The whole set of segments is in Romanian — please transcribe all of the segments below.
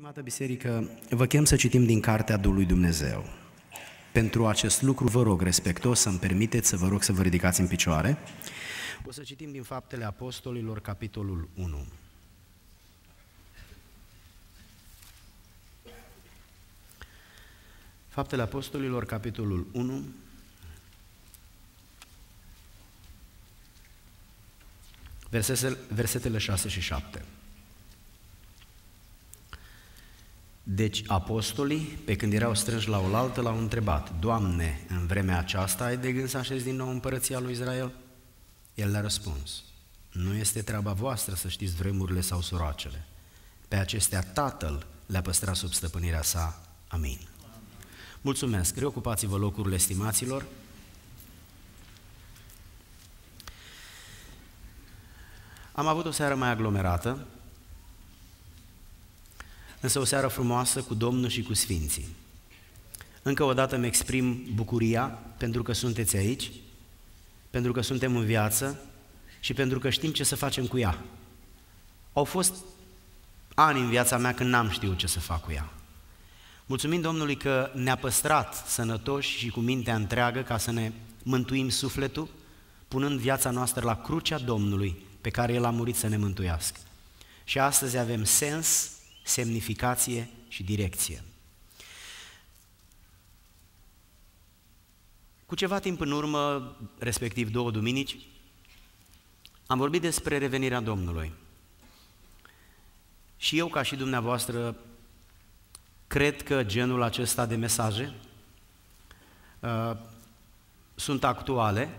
Stimată Biserică, vă chem să citim din Cartea Duhului Dumnezeu. Pentru acest lucru vă rog respectos să-mi permiteți să vă rog să vă ridicați în picioare. O să citim din Faptele Apostolilor, capitolul 1. Faptele Apostolilor, capitolul 1, versetele 6 și 7. Deci apostolii, pe când erau strânși la oaltă, l-au întrebat, Doamne, în vremea aceasta ai de gând să așezi din nou împărăția lui Israel? El le-a răspuns, nu este treaba voastră să știți vremurile sau soroacele. Pe acestea Tatăl le-a păstrat sub stăpânirea sa. Amin. Mulțumesc. Reocupați-vă locurile, estimaților. Am avut o seară mai aglomerată, Însă o seară frumoasă cu Domnul și cu Sfinții. Încă o dată îmi exprim bucuria pentru că sunteți aici, pentru că suntem în viață și pentru că știm ce să facem cu ea. Au fost ani în viața mea când n-am știut ce să fac cu ea. Mulțumim Domnului că ne-a păstrat sănătoși și cu mintea întreagă ca să ne mântuim sufletul, punând viața noastră la crucea Domnului pe care El a murit să ne mântuiască. Și astăzi avem sens, semnificație și direcție. Cu ceva timp în urmă, respectiv două duminici, am vorbit despre revenirea Domnului. Și eu, ca și dumneavoastră, cred că genul acesta de mesaje uh, sunt actuale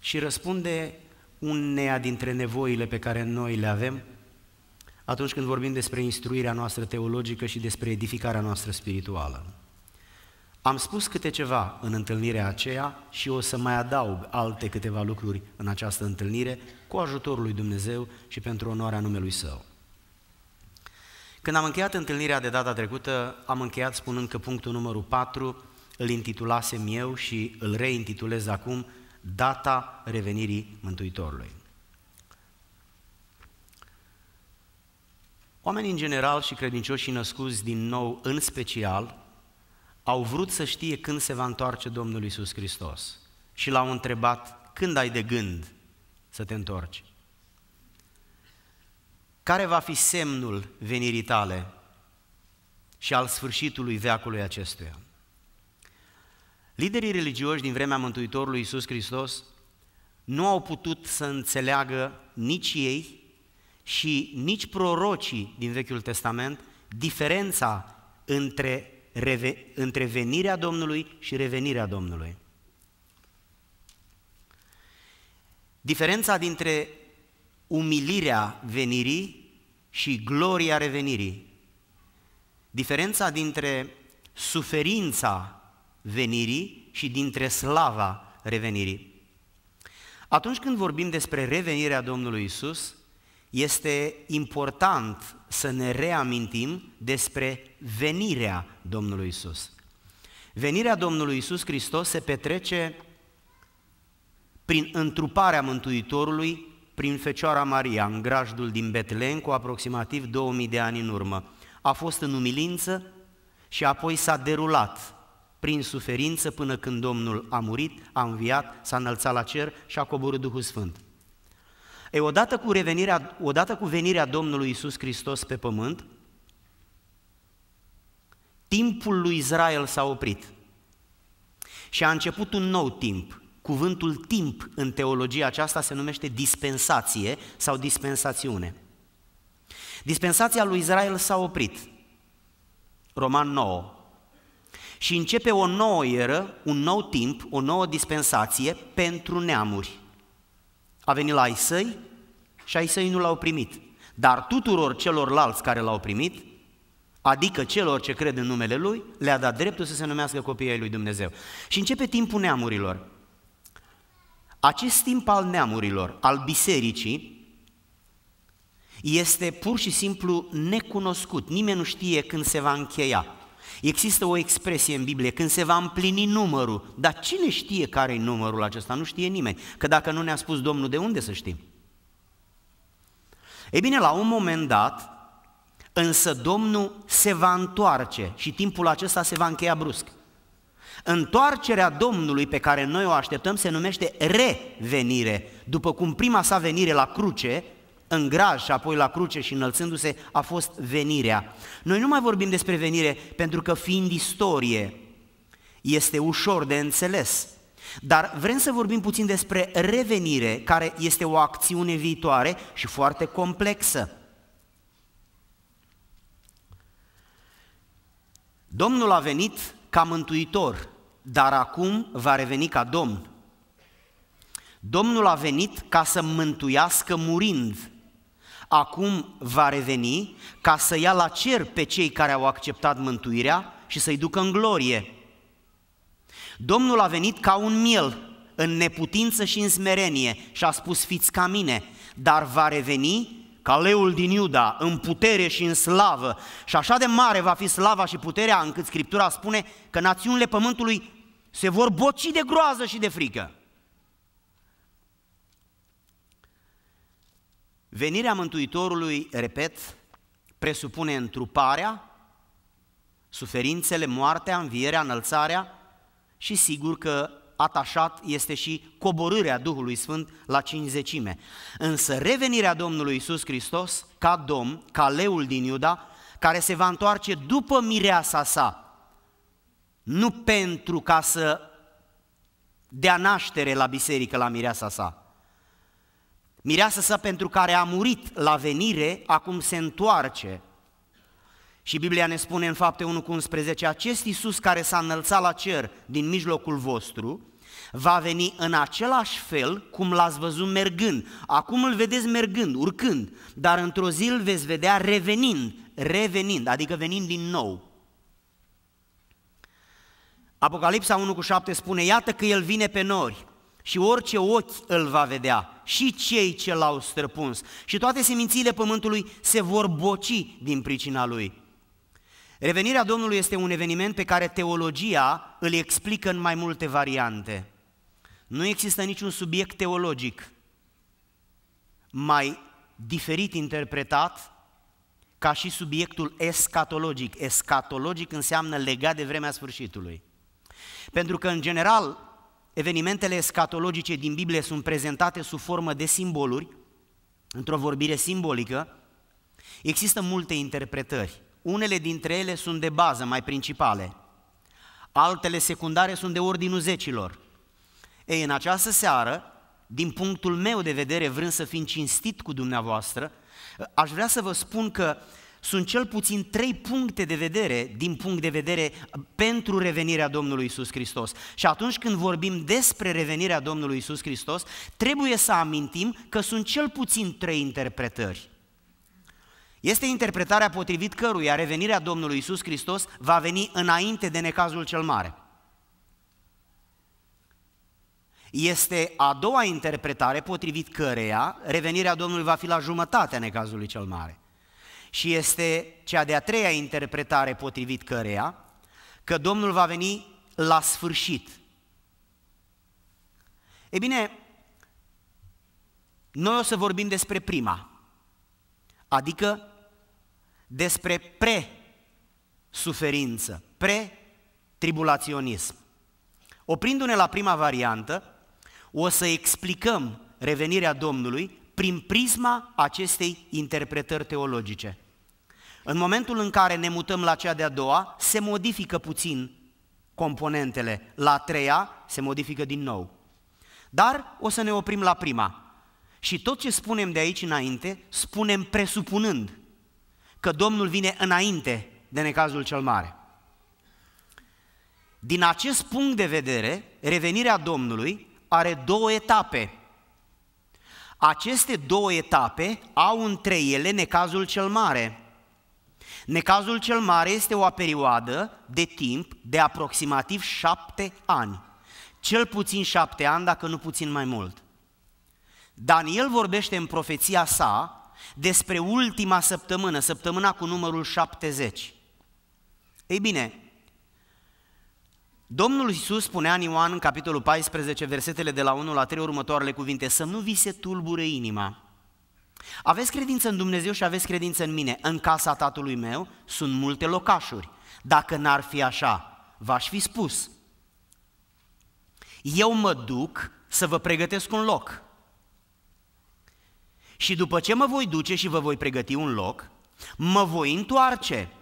și răspunde uneia dintre nevoile pe care noi le avem atunci când vorbim despre instruirea noastră teologică și despre edificarea noastră spirituală. Am spus câte ceva în întâlnirea aceea și o să mai adaug alte câteva lucruri în această întâlnire cu ajutorul lui Dumnezeu și pentru onoarea numelui Său. Când am încheiat întâlnirea de data trecută, am încheiat spunând că punctul numărul 4 îl intitulasem eu și îl reintitulez acum Data revenirii Mântuitorului. Oamenii în general și credincioșii născuți din nou în special au vrut să știe când se va întoarce Domnul Isus Hristos și l-au întrebat când ai de gând să te întorci. Care va fi semnul venirii tale și al sfârșitului veacului acestuia? Liderii religioși din vremea Mântuitorului Isus Hristos nu au putut să înțeleagă nici ei și nici prorocii din Vechiul Testament diferența între, reve, între venirea Domnului și revenirea Domnului. Diferența dintre umilirea venirii și gloria revenirii. Diferența dintre suferința venirii și dintre slava revenirii. Atunci când vorbim despre revenirea Domnului Isus, este important să ne reamintim despre venirea Domnului Isus. Venirea Domnului Isus Hristos se petrece prin întruparea Mântuitorului prin Fecioara Maria, în grajdul din Betlehem, cu aproximativ 2000 de ani în urmă. A fost în umilință și apoi s-a derulat prin suferință până când Domnul a murit, a înviat, s-a înălțat la cer și a coborât Duhul Sfânt. Ei, odată cu, revenirea, odată cu venirea Domnului Isus Hristos pe pământ, timpul lui Israel s-a oprit și a început un nou timp. Cuvântul timp în teologia aceasta se numește dispensație sau dispensațiune. Dispensația lui Israel s-a oprit. Roman 9. Și începe o nouă eră, un nou timp, o nouă dispensație pentru neamuri. A venit la ai săi și ai săi nu l-au primit. Dar tuturor celorlalți care l-au primit, adică celor ce cred în numele Lui, le-a dat dreptul să se numească copiii ai Lui Dumnezeu. Și începe timpul neamurilor. Acest timp al neamurilor, al bisericii, este pur și simplu necunoscut. Nimeni nu știe când se va încheia. Există o expresie în Biblie, când se va împlini numărul, dar cine știe care e numărul acesta? Nu știe nimeni, că dacă nu ne-a spus Domnul, de unde să știm? Ei bine, la un moment dat, însă Domnul se va întoarce și timpul acesta se va încheia brusc. Întoarcerea Domnului pe care noi o așteptăm se numește revenire, după cum prima sa venire la cruce în graj și apoi la cruce și înălțându-se, a fost venirea. Noi nu mai vorbim despre venire pentru că fiind istorie, este ușor de înțeles. Dar vrem să vorbim puțin despre revenire, care este o acțiune viitoare și foarte complexă. Domnul a venit ca mântuitor, dar acum va reveni ca Domn. Domnul a venit ca să mântuiască murind, Acum va reveni ca să ia la cer pe cei care au acceptat mântuirea și să-i ducă în glorie. Domnul a venit ca un miel, în neputință și în smerenie și a spus fiți ca mine, dar va reveni ca leul din Iuda, în putere și în slavă. Și așa de mare va fi slava și puterea încât Scriptura spune că națiunile pământului se vor boci de groază și de frică. Venirea Mântuitorului, repet, presupune întruparea, suferințele, moartea, învierea, înălțarea și sigur că atașat este și coborârea Duhului Sfânt la cinzecime. Însă revenirea Domnului Isus Hristos ca Domn, ca leul din Iuda, care se va întoarce după mireasa sa, nu pentru ca să dea naștere la biserică la mireasa sa, Mireasa sa pentru care a murit la venire, acum se întoarce. Și Biblia ne spune în fapte 1 cu 11, acest Iisus care s-a înălțat la cer din mijlocul vostru, va veni în același fel cum l-ați văzut mergând. Acum îl vedeți mergând, urcând, dar într-o zi îl veți vedea revenind, revenind, adică venind din nou. Apocalipsa 1 cu 7 spune, iată că el vine pe nori și orice ochi îl va vedea și cei ce l-au străpuns și toate semințiile pământului se vor boci din pricina lui. Revenirea Domnului este un eveniment pe care teologia îl explică în mai multe variante. Nu există niciun subiect teologic mai diferit interpretat ca și subiectul escatologic. Escatologic înseamnă legat de vremea sfârșitului. Pentru că, în general, evenimentele escatologice din Biblie sunt prezentate sub formă de simboluri, într-o vorbire simbolică, există multe interpretări. Unele dintre ele sunt de bază, mai principale. Altele secundare sunt de ordinul zecilor. Ei, în această seară, din punctul meu de vedere, vrând să fim cinstit cu dumneavoastră, aș vrea să vă spun că sunt cel puțin trei puncte de vedere din punct de vedere pentru revenirea Domnului Isus Hristos. Și atunci când vorbim despre revenirea Domnului Isus Hristos, trebuie să amintim că sunt cel puțin trei interpretări. Este interpretarea potrivit căruia revenirea Domnului Isus Hristos va veni înainte de necazul cel mare. Este a doua interpretare potrivit căreia revenirea Domnului va fi la jumătatea necazului cel mare și este cea de-a treia interpretare potrivit căreia, că Domnul va veni la sfârșit. E bine, noi o să vorbim despre prima, adică despre pre-suferință, pre-tribulaționism. Oprindu-ne la prima variantă, o să explicăm revenirea Domnului prin prisma acestei interpretări teologice. În momentul în care ne mutăm la cea de-a doua, se modifică puțin componentele. La a treia se modifică din nou. Dar o să ne oprim la prima. Și tot ce spunem de aici înainte, spunem presupunând că Domnul vine înainte de necazul cel mare. Din acest punct de vedere, revenirea Domnului are două etape. Aceste două etape au între ele necazul cel mare. Necazul cel mare este o perioadă de timp de aproximativ șapte ani. Cel puțin șapte ani, dacă nu puțin mai mult. Daniel vorbește în profeția sa despre ultima săptămână, săptămâna cu numărul 70. Ei bine, Domnul Iisus spunea în Ioan, în capitolul 14, versetele de la 1 la 3, următoarele cuvinte, să nu vi se tulbure inima. Aveți credință în Dumnezeu și aveți credință în mine. În casa tatălui meu sunt multe locașuri. Dacă n-ar fi așa, v-aș fi spus. Eu mă duc să vă pregătesc un loc. Și după ce mă voi duce și vă voi pregăti un loc, mă voi întoarce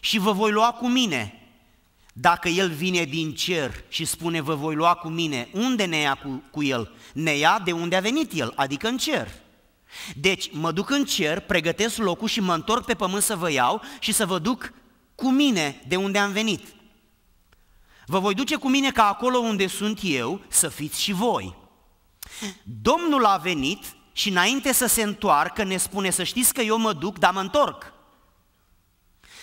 și vă voi lua cu mine – dacă El vine din cer și spune, vă voi lua cu mine, unde ne ia cu, cu El? Ne ia de unde a venit El, adică în cer. Deci mă duc în cer, pregătesc locul și mă întorc pe pământ să vă iau și să vă duc cu mine de unde am venit. Vă voi duce cu mine ca acolo unde sunt eu, să fiți și voi. Domnul a venit și înainte să se întoarcă ne spune să știți că eu mă duc, dar mă întorc.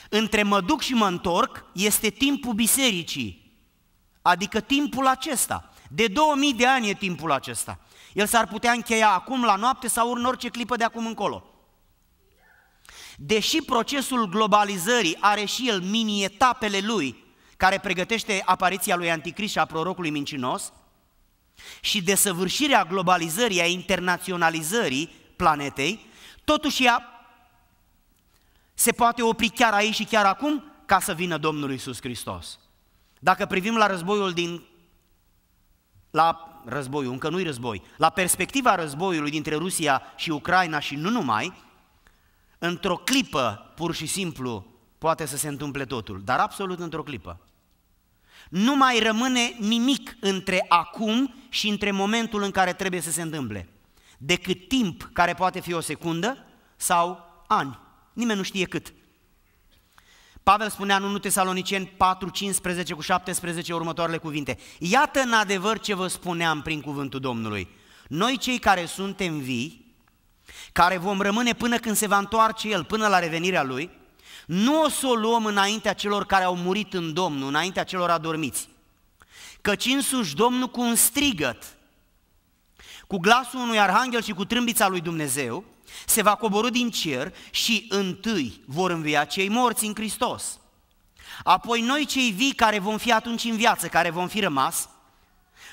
Între mă duc și mă întorc este timpul bisericii, adică timpul acesta. De 2000 de ani e timpul acesta. El s-ar putea încheia acum la noapte sau în orice clipă de acum încolo. Deși procesul globalizării are și el mini-etapele lui, care pregătește apariția lui Anticrist și a prorocului mincinos, și desăvârșirea globalizării, a internaționalizării planetei, totuși ea se poate opri chiar aici și chiar acum ca să vină Domnul Isus Hristos. Dacă privim la războiul din... la războiul, încă nu-i război, la perspectiva războiului dintre Rusia și Ucraina și nu numai, într-o clipă, pur și simplu, poate să se întâmple totul, dar absolut într-o clipă. Nu mai rămâne nimic între acum și între momentul în care trebuie să se întâmple, decât timp care poate fi o secundă sau ani. Nimeni nu știe cât. Pavel spunea în 1 Tesalonicen 4, 15 cu 17 următoarele cuvinte. Iată în adevăr ce vă spuneam prin cuvântul Domnului. Noi cei care suntem vii, care vom rămâne până când se va întoarce El, până la revenirea Lui, nu o să o luăm înaintea celor care au murit în Domnul, înaintea celor adormiți. Căci însuși Domnul cu un strigăt, cu glasul unui arhanghel și cu trâmbița lui Dumnezeu, se va coborâ din cer și întâi vor învia cei morți în Hristos. Apoi noi cei vii care vom fi atunci în viață, care vom fi rămas,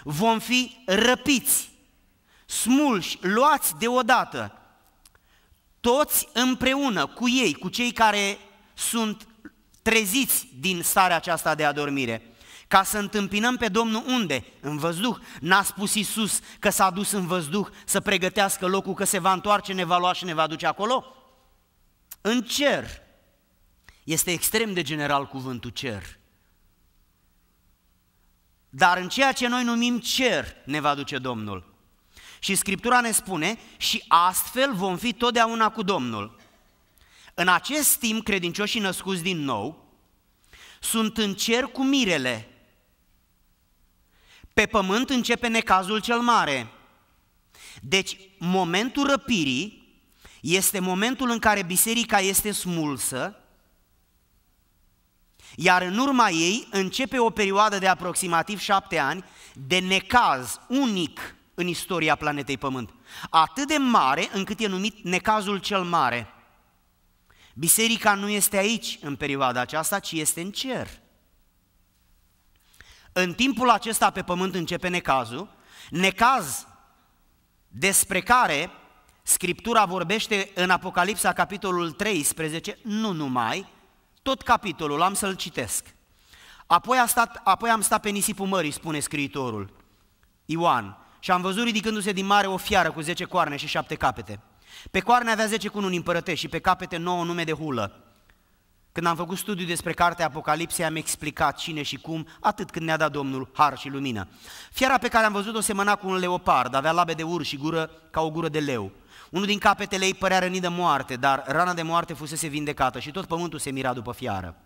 vom fi răpiți, smulși, luați deodată, toți împreună cu ei, cu cei care sunt treziți din starea aceasta de adormire ca să întâmpinăm pe Domnul unde? În văzduh. N-a spus Iisus că s-a dus în văzduh să pregătească locul, că se va întoarce, ne va lua și ne va duce acolo? În cer. Este extrem de general cuvântul cer. Dar în ceea ce noi numim cer ne va duce Domnul. Și Scriptura ne spune, și astfel vom fi totdeauna cu Domnul. În acest timp, credincioșii născuți din nou sunt în cer cu mirele, pe pământ începe necazul cel mare. Deci, momentul răpirii este momentul în care biserica este smulsă, iar în urma ei începe o perioadă de aproximativ șapte ani de necaz unic în istoria planetei Pământ. Atât de mare încât e numit necazul cel mare. Biserica nu este aici în perioada aceasta, ci este în cer. În timpul acesta pe pământ începe necazul, necaz despre care Scriptura vorbește în Apocalipsa capitolul 13, nu numai, tot capitolul, am să-l citesc. Apoi, a stat, apoi am stat pe nisipul mării, spune scriitorul Ioan, și am văzut ridicându-se din mare o fiară cu zece coarne și șapte capete. Pe coarne avea zece cununi împărătești și pe capete nouă nume de hulă. Când am făcut studiu despre cartea Apocalipsei, am explicat cine și cum, atât când ne-a dat Domnul har și lumină. Fiara pe care am văzut-o semăna cu un leopard, avea labe de ur și gură ca o gură de leu. Unul din capetele ei părea rănit de moarte, dar rana de moarte fusese vindecată și tot pământul se mira după fiară.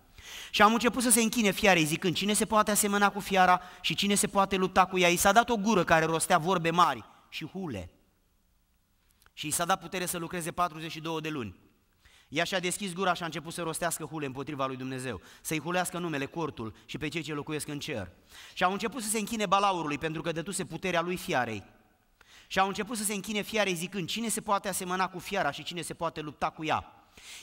Și am început să se închine fiarei zicând, cine se poate asemăna cu fiara și cine se poate lupta cu ea? I s-a dat o gură care rostea vorbe mari și hule. Și i s-a dat putere să lucreze 42 de luni. Ea și-a deschis gura și a început să rostească hule împotriva lui Dumnezeu, să-i hulească numele, cortul și pe cei ce locuiesc în cer. Și au început să se închine balaurului pentru că dătuse puterea lui fiarei. Și au început să se închine fiarei zicând, cine se poate asemăna cu fiara și cine se poate lupta cu ea?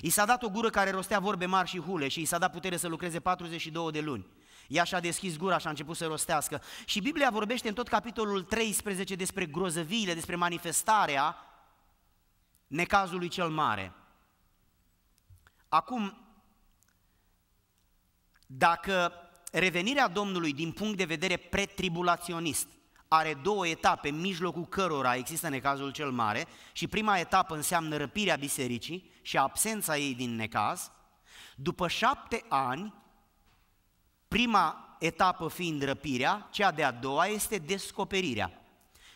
I s-a dat o gură care rostea vorbe mari și hule și i s-a dat putere să lucreze 42 de luni. Ea și-a deschis gura și a început să rostească. Și Biblia vorbește în tot capitolul 13 despre grozăviile, despre manifestarea necazului cel mare. Acum, dacă revenirea Domnului din punct de vedere pretribulaționist are două etape, în mijlocul cărora există necazul cel mare și prima etapă înseamnă răpirea bisericii și absența ei din necaz, după șapte ani, prima etapă fiind răpirea, cea de-a doua este descoperirea.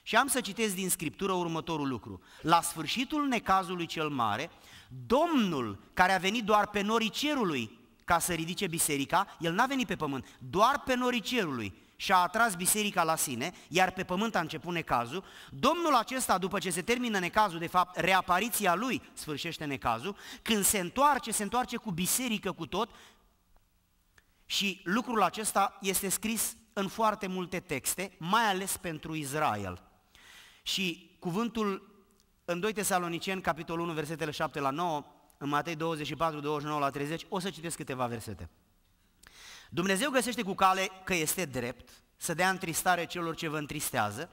Și am să citesc din Scriptură următorul lucru. La sfârșitul necazului cel mare, Domnul care a venit doar pe norii cerului ca să ridice biserica, el n-a venit pe pământ, doar pe norii cerului și a atras biserica la sine, iar pe pământ a început necazul, Domnul acesta, după ce se termină necazul, de fapt, reapariția lui sfârșește necazul, când se întoarce, se întoarce cu biserică cu tot și lucrul acesta este scris în foarte multe texte, mai ales pentru Israel. Și cuvântul în 2 Tesaloniceni, capitolul 1, versetele 7 la 9, în Matei 24, 29 la 30, o să citesc câteva versete. Dumnezeu găsește cu cale că este drept, să dea întristare celor ce vă întristează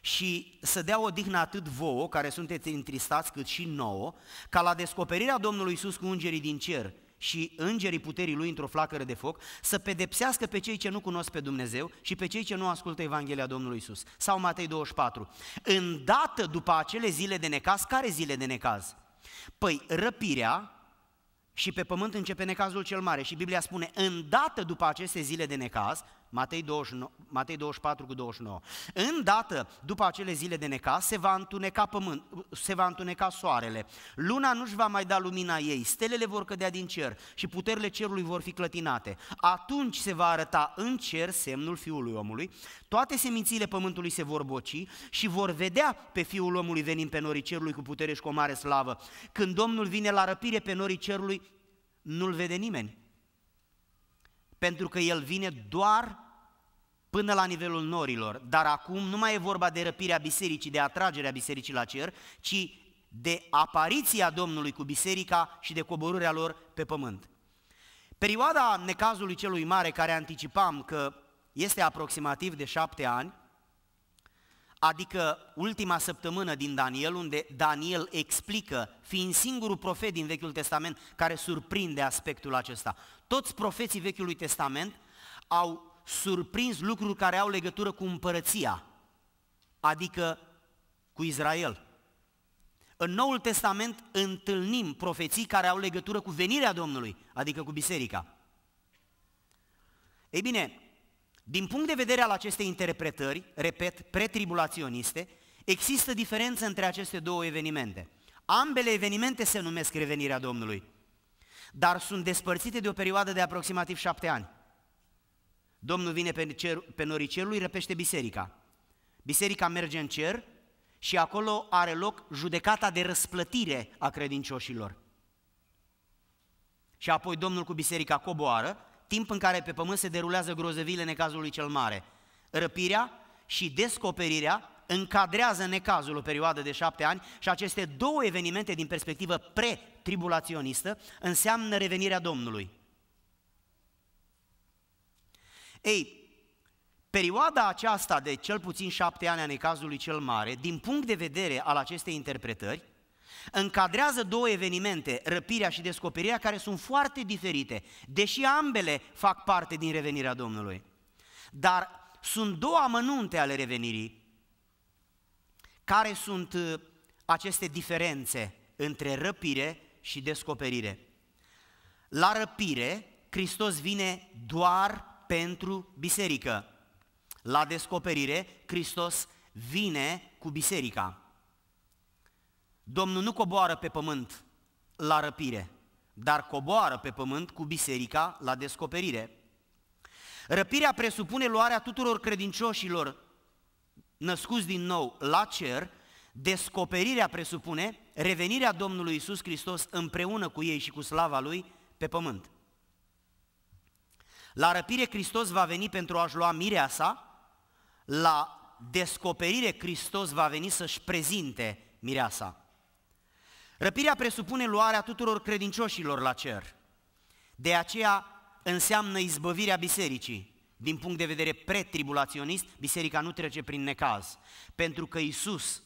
și să dea odihnă atât vouă, care sunteți întristați, cât și nouă, ca la descoperirea Domnului Iisus cu ungerii din cer, și îngerii puterii lui într-o flacără de foc, să pedepsească pe cei ce nu cunosc pe Dumnezeu și pe cei ce nu ascultă Evanghelia Domnului Isus. Sau Matei 24. Îndată după acele zile de necaz, care zile de necaz? Păi răpirea, și pe pământ începe necazul cel mare. Și Biblia spune, îndată după aceste zile de necaz, Matei, 29, Matei 24 cu 29. Îndată, după acele zile de neca se va întuneca pământ, se va întuneca soarele. Luna nu-și va mai da lumina ei, stelele vor cădea din cer și puterile cerului vor fi clătinate. Atunci se va arăta în cer semnul fiului omului, toate semințiile pământului se vor boci și vor vedea pe fiul omului venind pe norii cerului cu putere și cu o mare slavă. Când Domnul vine la răpire pe norii cerului, nu-l vede nimeni pentru că El vine doar până la nivelul norilor. Dar acum nu mai e vorba de răpirea bisericii, de atragerea bisericii la cer, ci de apariția Domnului cu biserica și de coborârea lor pe pământ. Perioada necazului celui mare, care anticipam că este aproximativ de șapte ani, adică ultima săptămână din Daniel, unde Daniel explică, fiind singurul profet din Vechiul Testament care surprinde aspectul acesta. Toți profeții Vechiului Testament au surprins lucruri care au legătură cu împărăția, adică cu Israel. În Noul Testament întâlnim profeții care au legătură cu venirea Domnului, adică cu biserica. Ei bine, din punct de vedere al acestei interpretări, repet, pretribulaționiste, există diferență între aceste două evenimente. Ambele evenimente se numesc revenirea Domnului, dar sunt despărțite de o perioadă de aproximativ șapte ani. Domnul vine pe, cer, pe norii îi răpește biserica. Biserica merge în cer și acolo are loc judecata de răsplătire a credincioșilor. Și apoi Domnul cu biserica coboară, timp în care pe pământ se derulează grozăvile necazului cel mare. Răpirea și descoperirea încadrează necazul o perioadă de șapte ani și aceste două evenimente din perspectivă pre-tribulaționistă înseamnă revenirea Domnului. Ei, perioada aceasta de cel puțin șapte ani a necazului cel mare, din punct de vedere al acestei interpretări, încadrează două evenimente, răpirea și descoperirea, care sunt foarte diferite, deși ambele fac parte din revenirea Domnului. Dar sunt două amănunte ale revenirii. Care sunt uh, aceste diferențe între răpire și descoperire? La răpire, Hristos vine doar pentru biserică. La descoperire, Hristos vine cu biserica. Domnul nu coboară pe pământ la răpire, dar coboară pe pământ cu biserica la descoperire. Răpirea presupune luarea tuturor credincioșilor născuți din nou la cer, descoperirea presupune revenirea Domnului Isus Hristos împreună cu ei și cu slava Lui pe pământ. La răpire Hristos va veni pentru a-și lua mirea sa, la descoperire Hristos va veni să-și prezinte mirea sa. Răpirea presupune luarea tuturor credincioșilor la cer. De aceea înseamnă izbăvirea bisericii. Din punct de vedere pretribulaționist, biserica nu trece prin necaz, pentru că Isus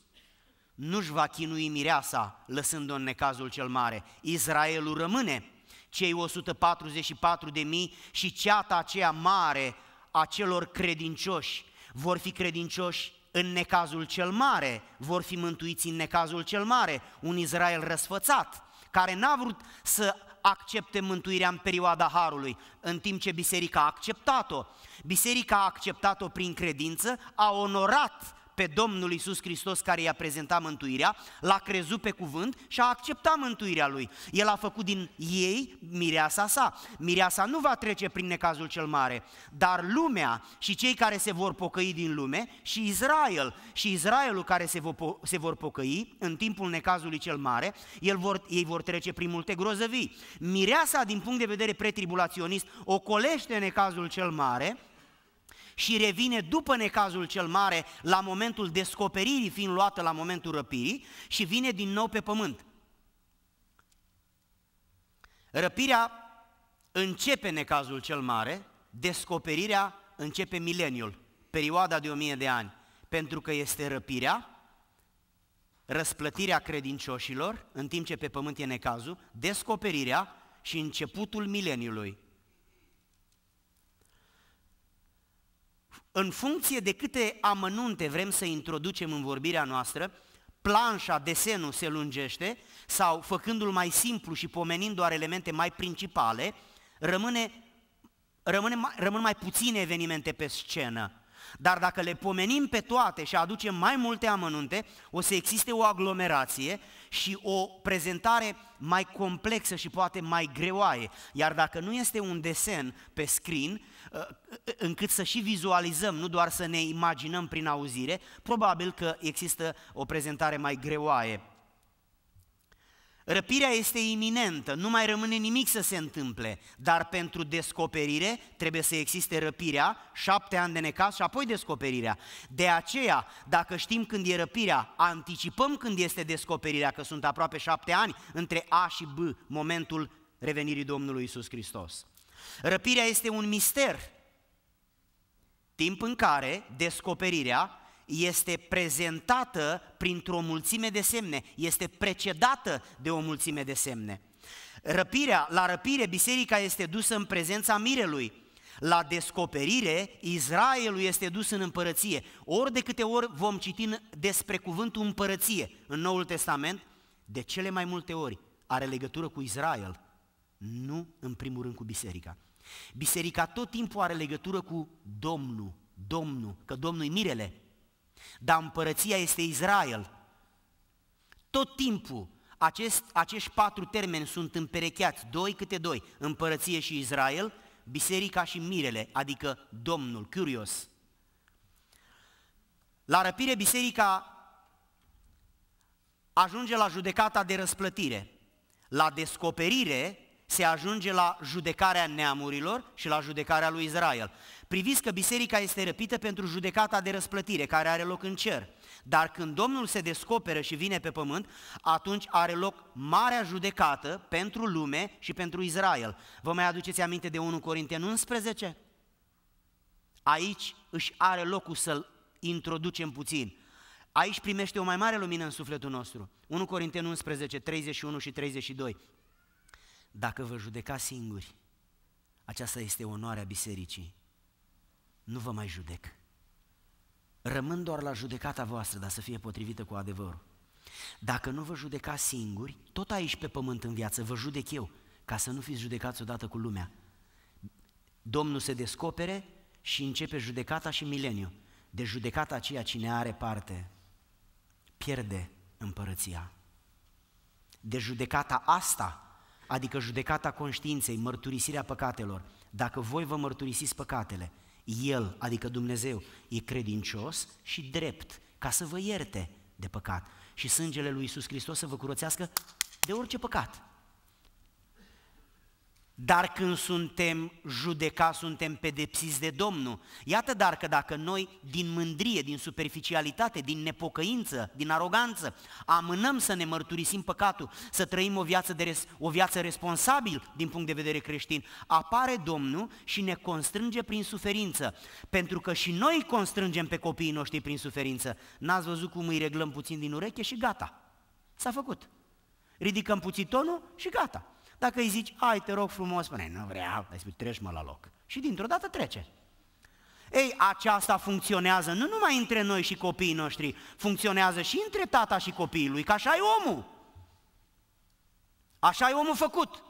nu-și va chinui mireasa lăsând-o în necazul cel mare. Israelul rămâne cei 144 de mii și ceata aceea mare a celor credincioși. Vor fi credincioși în necazul cel mare, vor fi mântuiți în necazul cel mare, un Israel răsfățat, care n-a vrut să accepte mântuirea în perioada Harului, în timp ce biserica a acceptat-o. Biserica a acceptat-o prin credință, a onorat pe Domnul Isus Hristos care i-a prezentat mântuirea, l-a crezut pe cuvânt și a acceptat mântuirea lui. El a făcut din ei mireasa sa. Mireasa nu va trece prin necazul cel mare, dar lumea și cei care se vor pocăi din lume și Israel și Israelul care se vor, se vor pocăi în timpul necazului cel mare, el vor, ei vor trece prin multe grozăvii. Mireasa, din punct de vedere pretribulaționist, ocolește necazul cel mare, și revine după necazul cel mare la momentul descoperirii, fiind luată la momentul răpirii și vine din nou pe pământ. Răpirea începe necazul cel mare, descoperirea începe mileniul, perioada de o mie de ani, pentru că este răpirea, răsplătirea credincioșilor, în timp ce pe pământ e necazul, descoperirea și începutul mileniului, în funcție de câte amănunte vrem să introducem în vorbirea noastră, planșa, desenul se lungește sau făcându-l mai simplu și pomenind doar elemente mai principale, rămâne, rămâne, rămân mai puține evenimente pe scenă. Dar dacă le pomenim pe toate și aducem mai multe amănunte, o să existe o aglomerație și o prezentare mai complexă și poate mai greoaie. Iar dacă nu este un desen pe screen, ă, ă, încât să și vizualizăm, nu doar să ne imaginăm prin auzire, probabil că există o prezentare mai greoaie Răpirea este iminentă, nu mai rămâne nimic să se întâmple, dar pentru descoperire trebuie să existe răpirea, șapte ani de necas și apoi descoperirea. De aceea, dacă știm când e răpirea, anticipăm când este descoperirea, că sunt aproape șapte ani între A și B, momentul revenirii Domnului Isus Hristos. Răpirea este un mister, timp în care descoperirea este prezentată printr-o mulțime de semne, este precedată de o mulțime de semne. Răpirea, la răpire, biserica este dusă în prezența mirelui. La descoperire, Israelul este dus în împărăție. Ori de câte ori vom citi despre cuvântul împărăție în Noul Testament, de cele mai multe ori are legătură cu Israel, nu în primul rând cu biserica. Biserica tot timpul are legătură cu Domnul, Domnul, că Domnul e mirele, dar împărăția este Israel. Tot timpul acest, acești patru termeni sunt împerecheați, doi câte doi, împărăție și Israel, biserica și mirele, adică Domnul, curios. La răpire, biserica ajunge la judecata de răsplătire. La descoperire, se ajunge la judecarea neamurilor și la judecarea lui Israel. Priviți că biserica este răpită pentru judecata de răsplătire care are loc în cer. Dar când Domnul se descoperă și vine pe pământ, atunci are loc marea judecată pentru lume și pentru Israel. Vă mai aduceți aminte de 1 Corinteni 11? Aici își are locul să-l introducem puțin. Aici primește o mai mare lumină în sufletul nostru. 1 Corinteni 11, 31 și 32. Dacă vă judeca singuri, aceasta este onoarea bisericii. Nu vă mai judec. Rămân doar la judecata voastră, dar să fie potrivită cu adevărul. Dacă nu vă judeca singuri, tot aici pe pământ în viață, vă judec eu, ca să nu fiți judecați odată cu lumea. Domnul se descopere și începe judecata și mileniu. De judecata aceea cine are parte pierde împărăția. De judecata asta adică judecata conștiinței, mărturisirea păcatelor. Dacă voi vă mărturisiți păcatele, El, adică Dumnezeu, e credincios și drept ca să vă ierte de păcat și sângele lui Iisus Hristos să vă curățească de orice păcat. Dar când suntem judecați, suntem pedepsiți de Domnul. Iată dar că dacă noi din mândrie, din superficialitate, din nepocăință, din aroganță, amânăm să ne mărturisim păcatul, să trăim o viață, de o viață responsabil din punct de vedere creștin, apare Domnul și ne constrânge prin suferință. Pentru că și noi constrângem pe copiii noștri prin suferință. N-ați văzut cum îi reglăm puțin din ureche și gata. S-a făcut. Ridicăm puțin tonul și gata. Dacă îi zici, ai, te rog frumos, spune, nu vreau, ai spui, treci mă la loc. Și dintr-o dată trece. Ei, aceasta funcționează nu numai între noi și copiii noștri, funcționează și între tata și copiii lui, că așa e omul. Așa e omul făcut.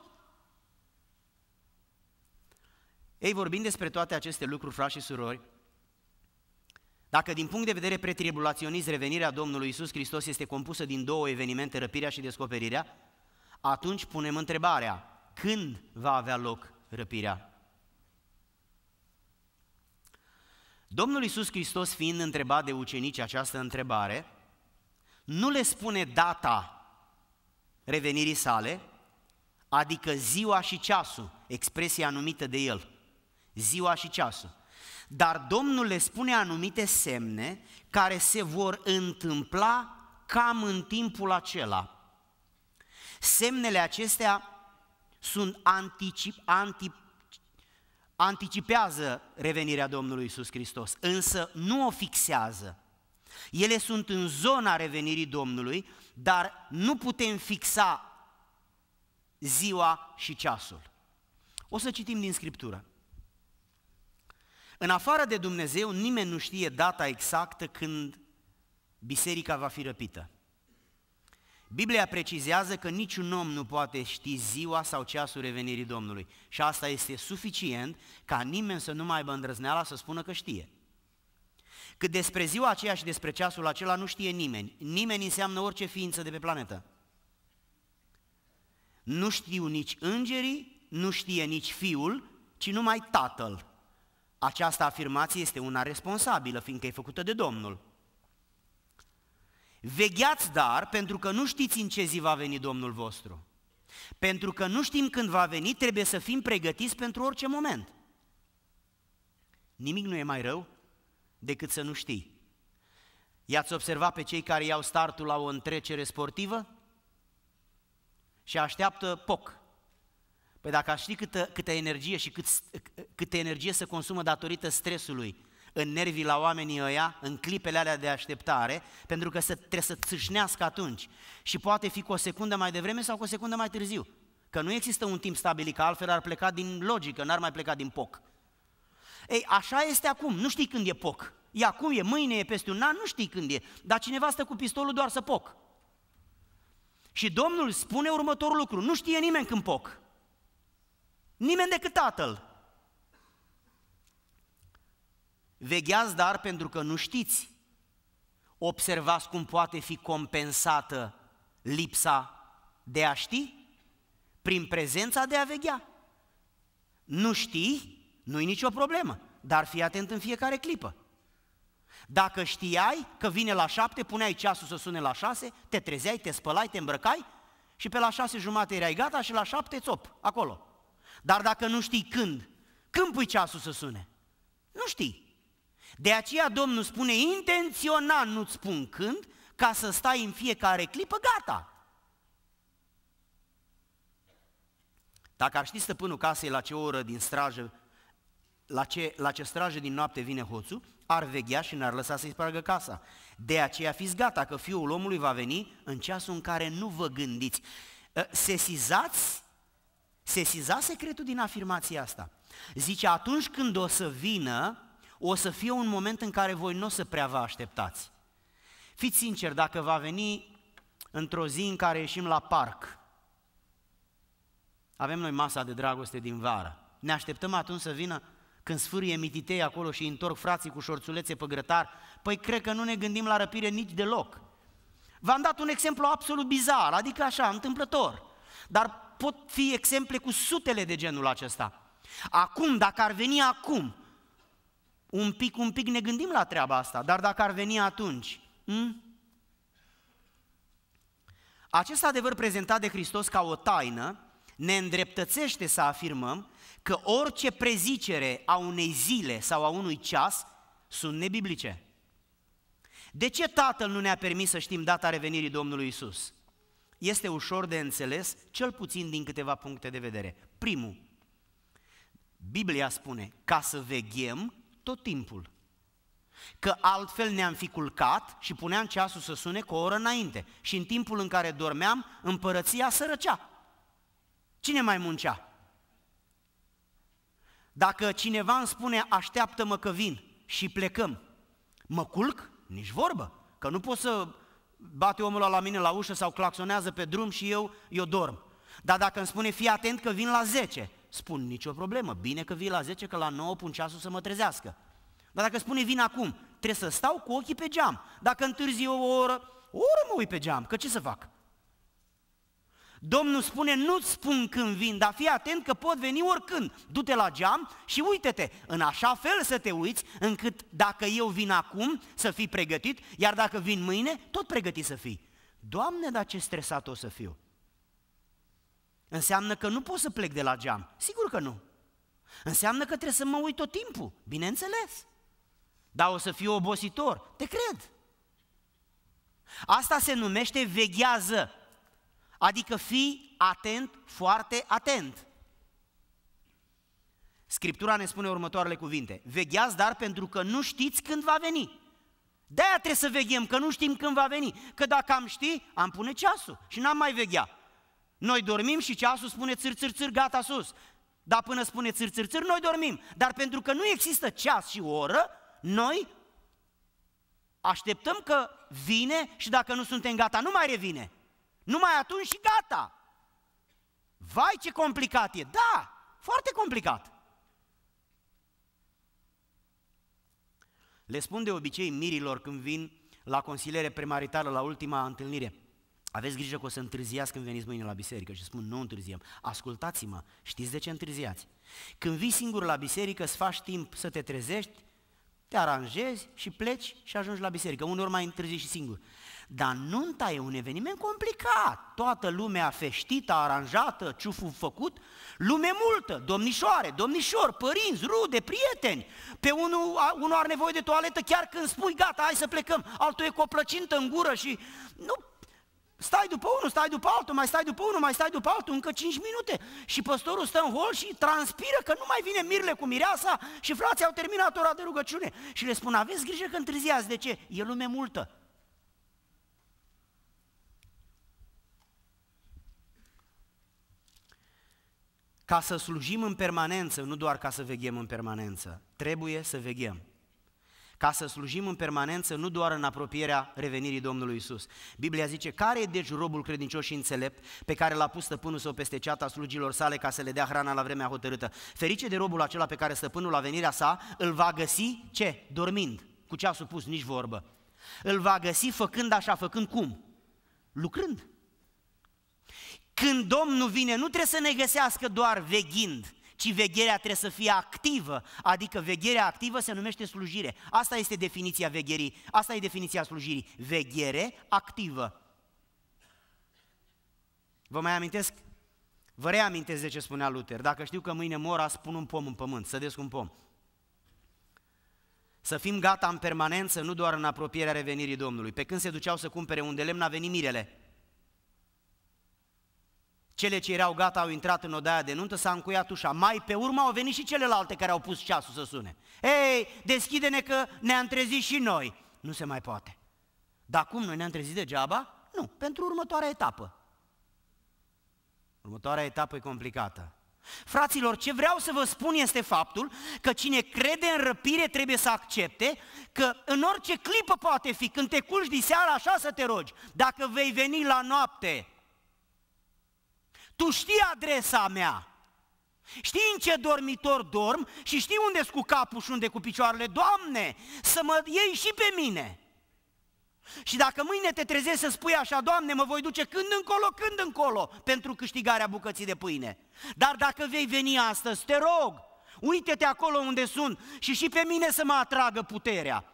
Ei, vorbind despre toate aceste lucruri, frați și surori, dacă din punct de vedere pretribulaționist revenirea Domnului Isus Hristos este compusă din două evenimente, răpirea și descoperirea, atunci punem întrebarea, când va avea loc răpirea? Domnul Iisus Hristos fiind întrebat de ucenici această întrebare, nu le spune data revenirii sale, adică ziua și ceasul, expresia anumită de el, ziua și ceasul. Dar Domnul le spune anumite semne care se vor întâmpla cam în timpul acela. Semnele acestea sunt anticip, anti, anticipează revenirea Domnului Isus Hristos, însă nu o fixează. Ele sunt în zona revenirii Domnului, dar nu putem fixa ziua și ceasul. O să citim din Scriptură. În afară de Dumnezeu, nimeni nu știe data exactă când biserica va fi răpită. Biblia precizează că niciun om nu poate ști ziua sau ceasul revenirii Domnului și asta este suficient ca nimeni să nu mai aibă îndrăzneala să spună că știe. Cât despre ziua aceea și despre ceasul acela nu știe nimeni. Nimeni înseamnă orice ființă de pe planetă. Nu știu nici îngerii, nu știe nici fiul, ci numai tatăl. Această afirmație este una responsabilă, fiindcă e făcută de Domnul. Vegheați dar, pentru că nu știți în ce zi va veni Domnul vostru. Pentru că nu știm când va veni, trebuie să fim pregătiți pentru orice moment. Nimic nu e mai rău decât să nu știi. I-ați observat pe cei care iau startul la o întrecere sportivă și așteaptă poc. Păi dacă aș ști câtă, câtă energie și cât, câtă energie se consumă datorită stresului, în nervii la oamenii ăia, în clipele alea de așteptare, pentru că să, trebuie să țâșnească atunci. Și poate fi cu o secundă mai devreme sau cu o secundă mai târziu. Că nu există un timp stabilit, că altfel ar pleca din logică, n-ar mai pleca din poc. Ei, așa este acum, nu știi când e poc. E acum, e mâine, e peste un an, nu știi când e. Dar cineva stă cu pistolul doar să poc. Și Domnul spune următorul lucru, nu știe nimeni când poc. Nimeni decât Tatăl. Vegheați dar pentru că nu știți. Observați cum poate fi compensată lipsa de a ști prin prezența de a veghea. Nu știi, nu-i nicio problemă, dar fii atent în fiecare clipă. Dacă știai că vine la șapte, puneai ceasul să sune la șase, te trezeai, te spălai, te îmbrăcai și pe la șase jumate erai gata și la șapte țop, acolo. Dar dacă nu știi când, când pui ceasul să sune? Nu știi. De aceea Domnul spune, intenționat nu-ți spun când, ca să stai în fiecare clipă, gata. Dacă ar ști stăpânul casei la ce oră din strajă, la ce, la ce strajă din noapte vine hoțul, ar veghea și n-ar lăsa să-i spargă casa. De aceea fiți gata că fiul omului va veni în ceasul în care nu vă gândiți. Ă, sesizați, sesizați secretul din afirmația asta. Zice, atunci când o să vină, o să fie un moment în care voi nu o să prea vă așteptați. Fiți sinceri, dacă va veni într-o zi în care ieșim la parc, avem noi masa de dragoste din vară, ne așteptăm atunci să vină când sfârie mititei acolo și întorc frații cu șorțulețe pe grătar, păi cred că nu ne gândim la răpire nici deloc. V-am dat un exemplu absolut bizar, adică așa, întâmplător. Dar pot fi exemple cu sutele de genul acesta. Acum, dacă ar veni acum, un pic, un pic ne gândim la treaba asta, dar dacă ar veni atunci, m? acest adevăr prezentat de Hristos ca o taină ne îndreptățește să afirmăm că orice prezicere a unei zile sau a unui ceas sunt nebiblice. De ce Tatăl nu ne-a permis să știm data revenirii Domnului Isus? Este ușor de înțeles, cel puțin din câteva puncte de vedere. Primul, Biblia spune, ca să veghem tot timpul. Că altfel ne-am fi culcat și puneam ceasul să sune cu o oră înainte. Și în timpul în care dormeam, împărăția sărăcea. Cine mai muncea? Dacă cineva îmi spune, așteaptă-mă că vin și plecăm, mă culc? Nici vorbă, că nu pot să bate omul la mine la ușă sau claxonează pe drum și eu, eu dorm. Dar dacă îmi spune, fii atent că vin la 10 spun nicio problemă, bine că vii la 10, că la 9 pun ceasul să mă trezească. Dar dacă spune vin acum, trebuie să stau cu ochii pe geam. Dacă întârzi o oră, o oră mă uit pe geam, că ce să fac? Domnul spune, nu-ți spun când vin, dar fii atent că pot veni oricând. Du-te la geam și uite-te, în așa fel să te uiți, încât dacă eu vin acum, să fii pregătit, iar dacă vin mâine, tot pregătit să fii. Doamne, dar ce stresat o să fiu! Înseamnă că nu pot să plec de la geam. Sigur că nu. Înseamnă că trebuie să mă uit tot timpul, bineînțeles. Dar o să fiu obositor, te cred. Asta se numește veghează, adică fii atent, foarte atent. Scriptura ne spune următoarele cuvinte. Vegheați dar pentru că nu știți când va veni. De-aia trebuie să veghem, că nu știm când va veni. Că dacă am ști, am pune ceasul și n-am mai veghea. Noi dormim și ceasul spune țâr, țâr, țâr, gata sus. Dar până spune țâr, țâr, țâr, noi dormim. Dar pentru că nu există ceas și oră, noi așteptăm că vine și dacă nu suntem gata, nu mai revine. Numai atunci și gata. Vai ce complicat e! Da, foarte complicat. Le spun de obicei mirilor când vin la consiliere premaritală la ultima întâlnire – aveți grijă că o să întârziați când veniți mâine la biserică și spun nu întârziem. Ascultați-mă, știți de ce întârziați? Când vii singur la biserică, îți faci timp să te trezești, te aranjezi și pleci și ajungi la biserică. Unor mai întârzi și singur. Dar nunta e un eveniment complicat. Toată lumea feștită, aranjată, ciuful făcut, lume multă, domnișoare, domnișor, părinți, rude, prieteni. Pe unul, unul are nevoie de toaletă chiar când spui gata, hai să plecăm, altul e cu o plăcintă în gură și nu Stai după unul, stai după altul, mai stai după unul, mai stai după altul, încă 5 minute. Și păstorul stă în hol și transpiră că nu mai vine mirile cu mireasa și frații au terminat ora de rugăciune. Și le spun, aveți grijă că întârziați, de ce? E lume multă. Ca să slujim în permanență, nu doar ca să veghem în permanență, trebuie să veghem ca să slujim în permanență, nu doar în apropierea revenirii Domnului Isus. Biblia zice, care e deci robul credincios și înțelept pe care l-a pus stăpânul său peste ceata slugilor sale ca să le dea hrana la vremea hotărâtă? Ferice de robul acela pe care stăpânul la venirea sa îl va găsi, ce? Dormind, cu a supus, nici vorbă. Îl va găsi făcând așa, făcând cum? Lucrând. Când Domnul vine, nu trebuie să ne găsească doar veghind, ci vegherea trebuie să fie activă, adică vegherea activă se numește slujire. Asta este definiția vegherii, asta e definiția slujirii, veghere activă. Vă mai amintesc? Vă reamintesc de ce spunea Luther. Dacă știu că mâine mor, a pun un pom în pământ, sădesc un pom. Să fim gata în permanență, nu doar în apropierea revenirii Domnului. Pe când se duceau să cumpere un de lemn, a venit mirele. Cele ce erau gata au intrat în odaia de nuntă, s-a încuiat ușa. Mai pe urmă au venit și celelalte care au pus ceasul să sune. Ei, deschide-ne că ne-am trezit și noi. Nu se mai poate. Dar cum noi ne-am trezit degeaba? Nu, pentru următoarea etapă. Următoarea etapă e complicată. Fraților, ce vreau să vă spun este faptul că cine crede în răpire trebuie să accepte că în orice clipă poate fi, când te culci seara așa să te rogi, dacă vei veni la noapte, tu știi adresa mea. Știi în ce dormitor dorm și știi unde cu capul și unde cu picioarele. Doamne, să mă iei și pe mine. Și dacă mâine te trezești să spui așa, Doamne, mă voi duce când încolo, când încolo, pentru câștigarea bucății de pâine. Dar dacă vei veni astăzi, te rog, uite-te acolo unde sunt și și pe mine să mă atragă puterea.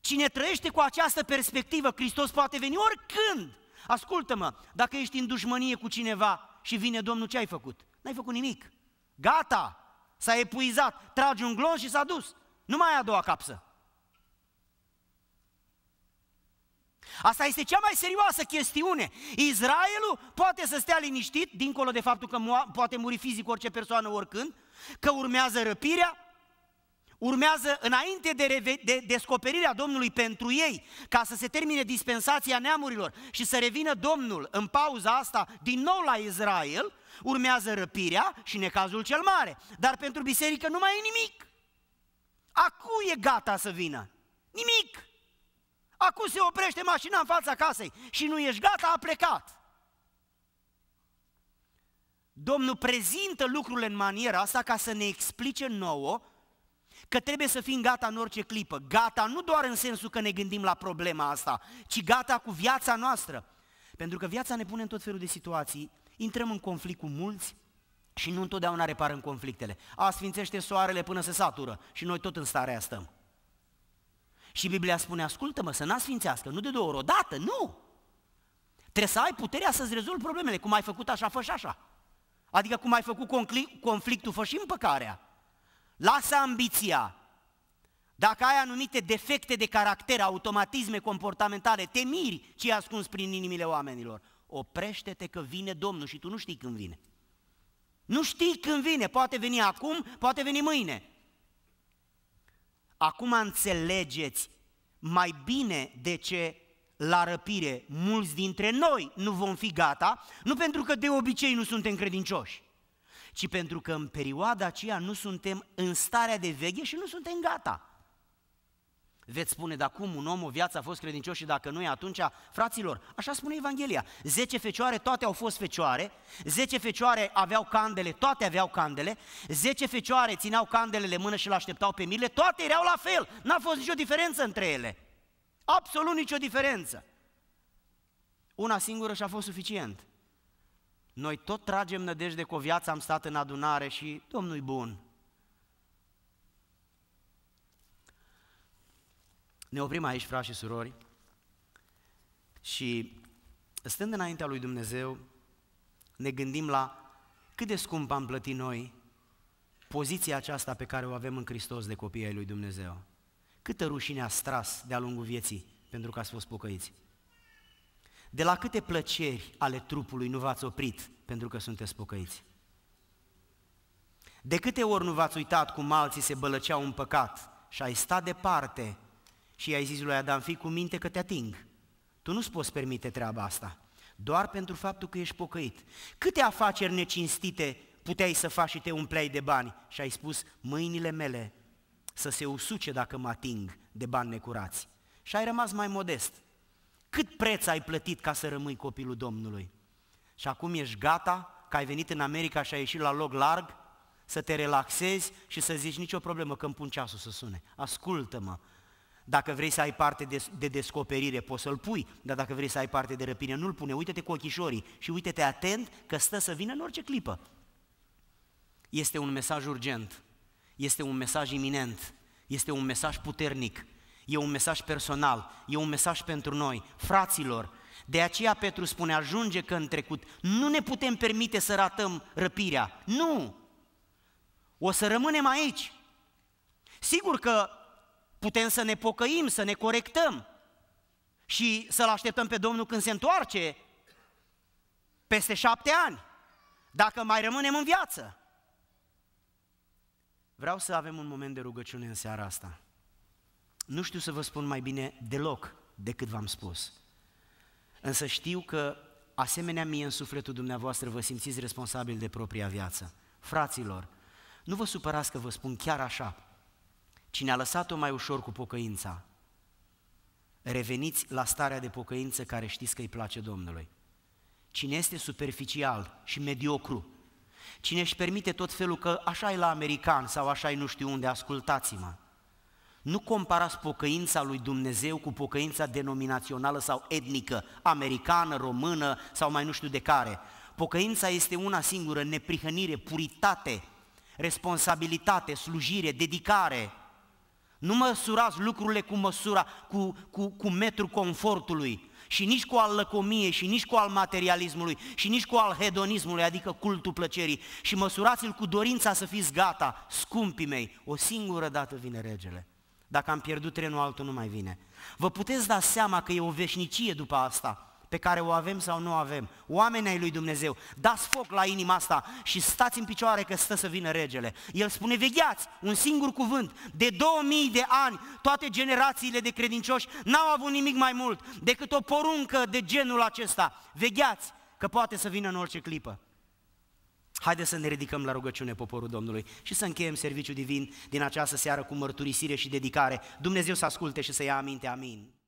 Cine trăiește cu această perspectivă, Hristos poate veni oricând. Ascultă-mă, dacă ești în dușmănie cu cineva și vine Domnul, ce ai făcut? N-ai făcut nimic. Gata! S-a epuizat, tragi un glon și s-a dus. Nu mai ai a doua capsă. Asta este cea mai serioasă chestiune. Israelul poate să stea liniștit, dincolo de faptul că poate muri fizic orice persoană oricând, că urmează răpirea, urmează înainte de, reve- de descoperirea Domnului pentru ei, ca să se termine dispensația neamurilor și să revină Domnul în pauza asta din nou la Israel, urmează răpirea și necazul cel mare. Dar pentru biserică nu mai e nimic. Acum e gata să vină. Nimic. Acum se oprește mașina în fața casei și nu ești gata, a plecat. Domnul prezintă lucrurile în maniera asta ca să ne explice nouă că trebuie să fim gata în orice clipă. Gata nu doar în sensul că ne gândim la problema asta, ci gata cu viața noastră. Pentru că viața ne pune în tot felul de situații, intrăm în conflict cu mulți și nu întotdeauna reparăm conflictele. A sfințește soarele până se satură și noi tot în starea stăm. Și Biblia spune, ascultă-mă, să n-a sfințească, nu de două ori, odată, nu! Trebuie să ai puterea să-ți rezolvi problemele, cum ai făcut așa, fă și așa. Adică cum ai făcut conflictul, fă și împăcarea. Lasă ambiția. Dacă ai anumite defecte de caracter, automatisme comportamentale, te miri ce ascuns prin inimile oamenilor. Oprește-te că vine Domnul și tu nu știi când vine. Nu știi când vine, poate veni acum, poate veni mâine. Acum înțelegeți mai bine de ce la răpire mulți dintre noi nu vom fi gata, nu pentru că de obicei nu suntem credincioși, ci pentru că în perioada aceea nu suntem în starea de veche și nu suntem gata. Veți spune, dar cum un om o viață a fost credincios și dacă nu e atunci, fraților, așa spune Evanghelia, 10 fecioare, toate au fost fecioare, 10 fecioare aveau candele, toate aveau candele, 10 fecioare țineau candelele mână și le așteptau pe mile, toate erau la fel, n-a fost nicio diferență între ele, absolut nicio diferență. Una singură și a fost suficient. Noi tot tragem nădejde că o viață am stat în adunare și Domnul bun. Ne oprim aici, frați și surori, și stând înaintea lui Dumnezeu, ne gândim la cât de scump am plătit noi poziția aceasta pe care o avem în Hristos de copii ai lui Dumnezeu. Câtă rușine a stras de-a lungul vieții pentru că ați fost pocăiți. De la câte plăceri ale trupului nu v-ați oprit pentru că sunteți pocăiți? De câte ori nu v-ați uitat cum alții se bălăceau în păcat și ai stat departe și i-ai zis lui Adam, fii cu minte că te ating. Tu nu-ți poți permite treaba asta, doar pentru faptul că ești pocăit. Câte afaceri necinstite puteai să faci și te umpleai de bani și ai spus, mâinile mele să se usuce dacă mă ating de bani necurați. Și ai rămas mai modest cât preț ai plătit ca să rămâi copilul Domnului? Și acum ești gata, că ai venit în America și ai ieșit la loc larg, să te relaxezi și să zici nicio problemă că îmi pun ceasul să sune. Ascultă-mă. Dacă vrei să ai parte de, de descoperire, poți să-l pui, dar dacă vrei să ai parte de răpire, nu-l pune. uite te cu ochișorii și uite-te atent că stă să vină în orice clipă. Este un mesaj urgent, este un mesaj iminent, este un mesaj puternic E un mesaj personal, e un mesaj pentru noi, fraților. De aceea Petru spune, ajunge că în trecut nu ne putem permite să ratăm răpirea. Nu! O să rămânem aici. Sigur că putem să ne pocăim, să ne corectăm și să-L așteptăm pe Domnul când se întoarce peste șapte ani, dacă mai rămânem în viață. Vreau să avem un moment de rugăciune în seara asta. Nu știu să vă spun mai bine deloc decât v-am spus. Însă știu că, asemenea mie în sufletul dumneavoastră, vă simțiți responsabil de propria viață. Fraților, nu vă supărați că vă spun chiar așa. Cine a lăsat-o mai ușor cu pocăința, reveniți la starea de pocăință care știți că îi place Domnului. Cine este superficial și mediocru, cine își permite tot felul că așa e la american sau așa e nu știu unde, ascultați-mă. Nu comparați pocăința lui Dumnezeu cu pocăința denominațională sau etnică, americană, română sau mai nu știu de care. Pocăința este una singură, neprihănire, puritate, responsabilitate, slujire, dedicare. Nu măsurați lucrurile cu măsura, cu, cu, cu metru confortului și nici cu al lăcomie, și nici cu al materialismului și nici cu al hedonismului, adică cultul plăcerii și măsurați-l cu dorința să fiți gata, scumpii mei, o singură dată vine regele dacă am pierdut trenul, altul nu mai vine. Vă puteți da seama că e o veșnicie după asta pe care o avem sau nu o avem. Oamenii ai lui Dumnezeu, dați foc la inima asta și stați în picioare că stă să vină regele. El spune, vegheați, un singur cuvânt, de 2000 de ani, toate generațiile de credincioși n-au avut nimic mai mult decât o poruncă de genul acesta. Vegheați, că poate să vină în orice clipă. Haideți să ne ridicăm la rugăciune poporul Domnului și să încheiem serviciul divin din această seară cu mărturisire și dedicare. Dumnezeu să asculte și să ia aminte, amin.